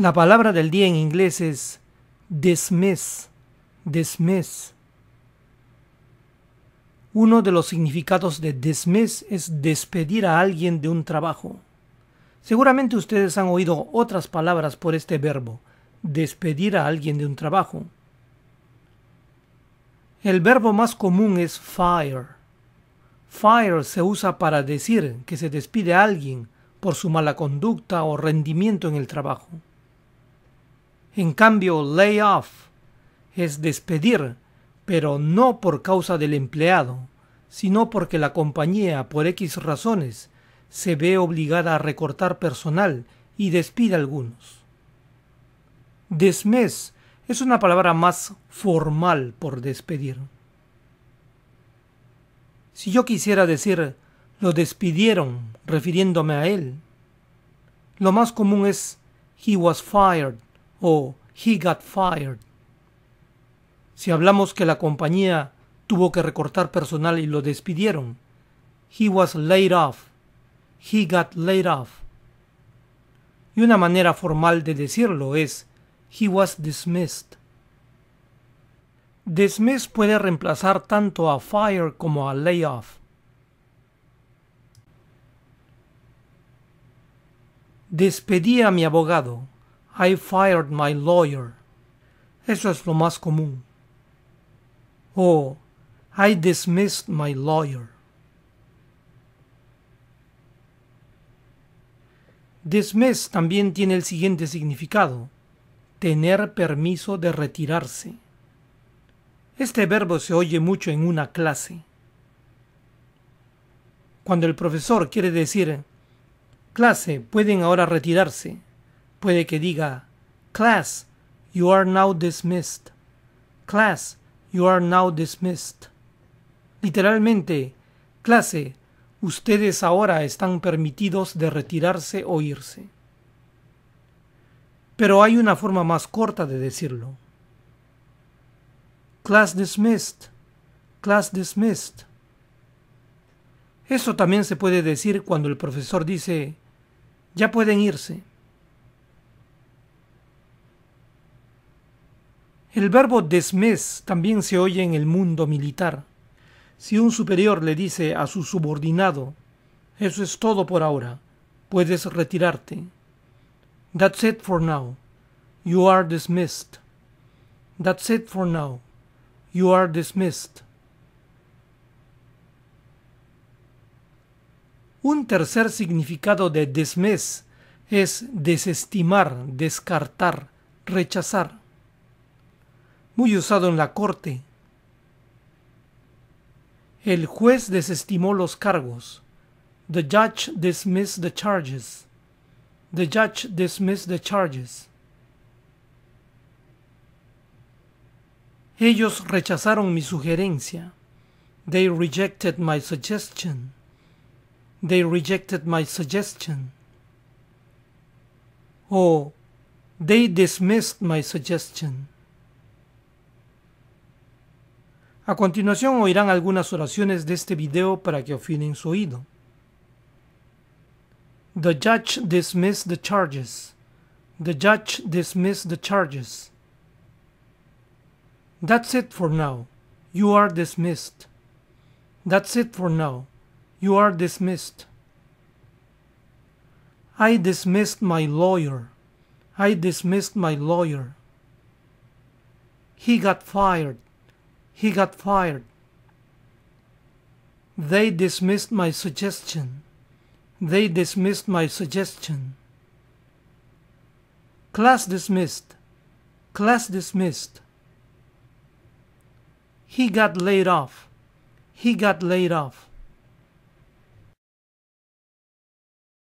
La palabra del día en inglés es dismiss, dismiss. Uno de los significados de dismiss es despedir a alguien de un trabajo. Seguramente ustedes han oído otras palabras por este verbo, despedir a alguien de un trabajo. El verbo más común es fire. Fire se usa para decir que se despide a alguien por su mala conducta o rendimiento en el trabajo. En cambio, lay off es despedir, pero no por causa del empleado, sino porque la compañía, por X razones, se ve obligada a recortar personal y despide a algunos. Desmes es una palabra más formal por despedir. Si yo quisiera decir lo despidieron refiriéndome a él, lo más común es he was fired o he got fired. Si hablamos que la compañía tuvo que recortar personal y lo despidieron, he was laid off, he got laid off. Y una manera formal de decirlo es he was dismissed. Dismiss puede reemplazar tanto a fire como a layoff. Despedí a mi abogado. I fired my lawyer. Eso es lo más común. O oh, I dismissed my lawyer. Dismiss también tiene el siguiente significado. Tener permiso de retirarse. Este verbo se oye mucho en una clase. Cuando el profesor quiere decir, clase, pueden ahora retirarse, Puede que diga, Class, you are now dismissed. Class, you are now dismissed. Literalmente, clase, ustedes ahora están permitidos de retirarse o irse. Pero hay una forma más corta de decirlo. Class dismissed. Class dismissed. Eso también se puede decir cuando el profesor dice, ya pueden irse. El verbo desmes también se oye en el mundo militar. Si un superior le dice a su subordinado, eso es todo por ahora, puedes retirarte. That's it for now. You are dismissed. That's it for now. You are dismissed. Un tercer significado de desmes es desestimar, descartar, rechazar muy usado en la corte. El juez desestimó los cargos. The judge dismissed the charges. The judge dismissed the charges. Ellos rechazaron mi sugerencia. They rejected my suggestion. They rejected my suggestion. oh, they dismissed my suggestion. A continuación oirán algunas oraciones de este video para que afinen su oído. The judge dismissed the charges. The judge dismissed the charges. That's it for now. You are dismissed. That's it for now. You are dismissed. I dismissed my lawyer. I dismissed my lawyer. He got fired. he got fired. They dismissed my suggestion. They dismissed my suggestion. Class dismissed. Class dismissed. He got laid off. He got laid off.